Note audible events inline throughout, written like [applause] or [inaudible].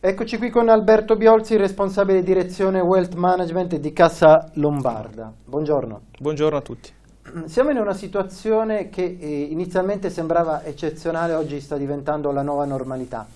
Eccoci qui con Alberto Biolzi, responsabile direzione Wealth Management di Cassa Lombarda. Buongiorno. Buongiorno a tutti. Siamo in una situazione che eh, inizialmente sembrava eccezionale, oggi sta diventando la nuova normalità.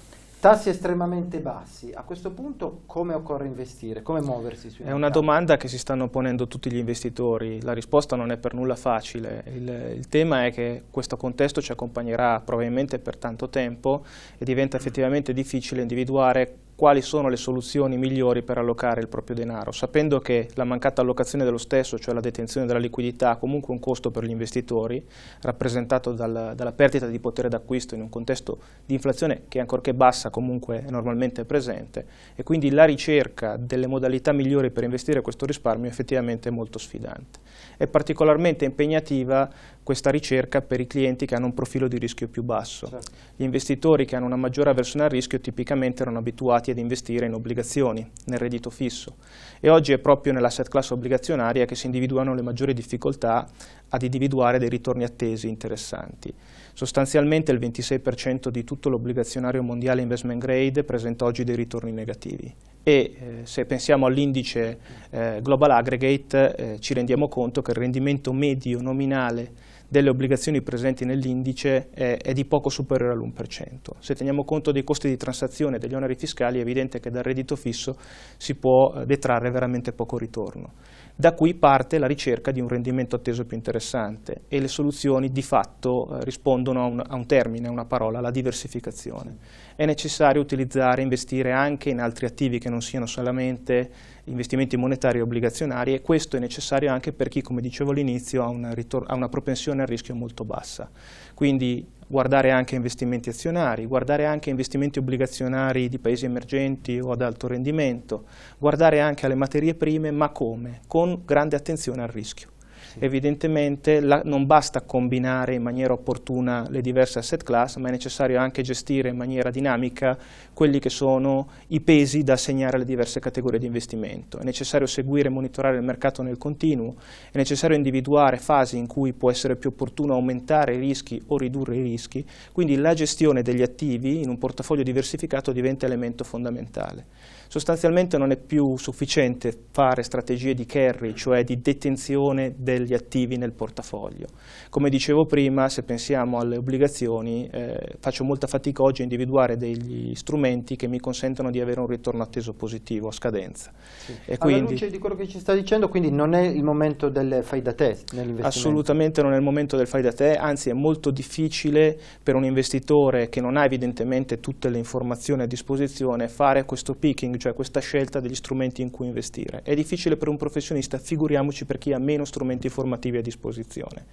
Tassi estremamente bassi, a questo punto come occorre investire, come muoversi? Sui è mercati? una domanda che si stanno ponendo tutti gli investitori, la risposta non è per nulla facile, il, il, tema è che questo contesto ci accompagnerà probabilmente per tanto tempo e diventa effettivamente difficile individuare quali sono le soluzioni migliori per allocare il proprio denaro, sapendo che la mancata allocazione dello stesso, cioè la detenzione della liquidità, ha comunque un costo per gli investitori, rappresentato dal, dalla perdita di potere d'acquisto in un contesto di inflazione che ancorché bassa comunque è normalmente presente e quindi la ricerca delle modalità migliori per investire questo risparmio è effettivamente molto sfidante. È particolarmente impegnativa questa ricerca per i clienti che hanno un profilo di rischio più basso. Certo. Gli investitori che hanno una maggiore avversione al rischio tipicamente erano abituati ad investire in obbligazioni, nel reddito fisso e oggi è proprio nell'asset class obbligazionaria che si individuano le maggiori difficoltà ad individuare dei ritorni attesi interessanti. Sostanzialmente il 26% di tutto l'obbligazionario mondiale investment grade presenta oggi dei ritorni negativi e eh, se pensiamo all'indice eh, global aggregate eh, ci rendiamo conto che il rendimento medio nominale delle obbligazioni presenti nell'indice è, è, di poco superiore all'1%. Se teniamo conto dei costi di transazione e degli oneri fiscali è evidente che dal reddito fisso si può eh, detrarre veramente poco ritorno. Da qui parte la ricerca di un rendimento atteso più interessante e le soluzioni di fatto eh, rispondono a un, a un termine, a una parola, la diversificazione. È necessario utilizzare, investire anche in altri attivi che non siano solamente investimenti monetari e obbligazionari e questo è necessario anche per chi, come dicevo all'inizio, ha, ha una propensione a rischio molto bassa. Quindi guardare anche a investimenti azionari, guardare anche a investimenti obbligazionari di paesi emergenti o ad alto rendimento, guardare anche alle materie prime, ma come? Con grande attenzione al rischio. Sì. Evidentemente la, non basta combinare in maniera opportuna le diverse asset class, ma è necessario anche gestire in maniera dinamica quelli che sono i pesi da assegnare alle diverse categorie di investimento. È necessario seguire e monitorare il mercato nel continuo, è necessario individuare fasi in cui può essere più opportuno aumentare i rischi o ridurre i rischi, quindi la gestione degli attivi in un portafoglio diversificato diventa elemento fondamentale. Sostanzialmente non è più sufficiente fare strategie di carry, cioè di detenzione del degli attivi nel portafoglio. Come dicevo prima, se pensiamo alle obbligazioni, eh, faccio molta fatica oggi a individuare degli strumenti che mi consentano di avere un ritorno atteso positivo a scadenza. Sì. E Alla luce di quello che ci sta dicendo, quindi non è il momento del fai da te nell'investimento? Assolutamente non è il momento del fai da te, anzi è molto difficile per un investitore che non ha evidentemente tutte le informazioni a disposizione fare questo picking, cioè questa scelta degli strumenti in cui investire. È difficile per un professionista, figuriamoci per chi ha meno strumenti strumenti formativi a disposizione.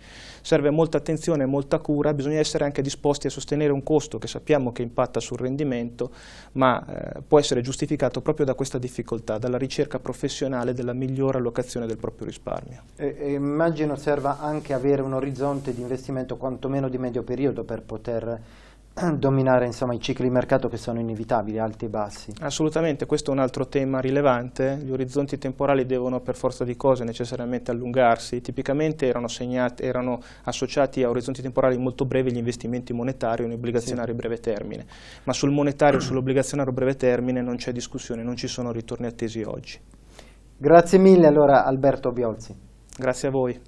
Serve molta attenzione e molta cura, bisogna essere anche disposti a sostenere un costo che sappiamo che impatta sul rendimento, ma eh, può essere giustificato proprio da questa difficoltà, dalla ricerca professionale della migliore allocazione del proprio risparmio. E, e immagino serva anche avere un orizzonte di investimento quantomeno di medio periodo per poter [clears throat] dominare insomma, i cicli di mercato che sono inevitabili, alti e bassi. Assolutamente, questo è un altro tema rilevante, gli orizzonti temporali devono per forza di cose necessariamente allungarsi, tipicamente erano, segnati, erano associati a orizzonti temporali molto brevi gli investimenti monetari o in obbligazionario sì. a breve termine, ma sul monetario e sull'obbligazionario a breve termine non c'è discussione, non ci sono ritorni attesi oggi. Grazie mille allora Alberto Biolzi. Grazie a voi.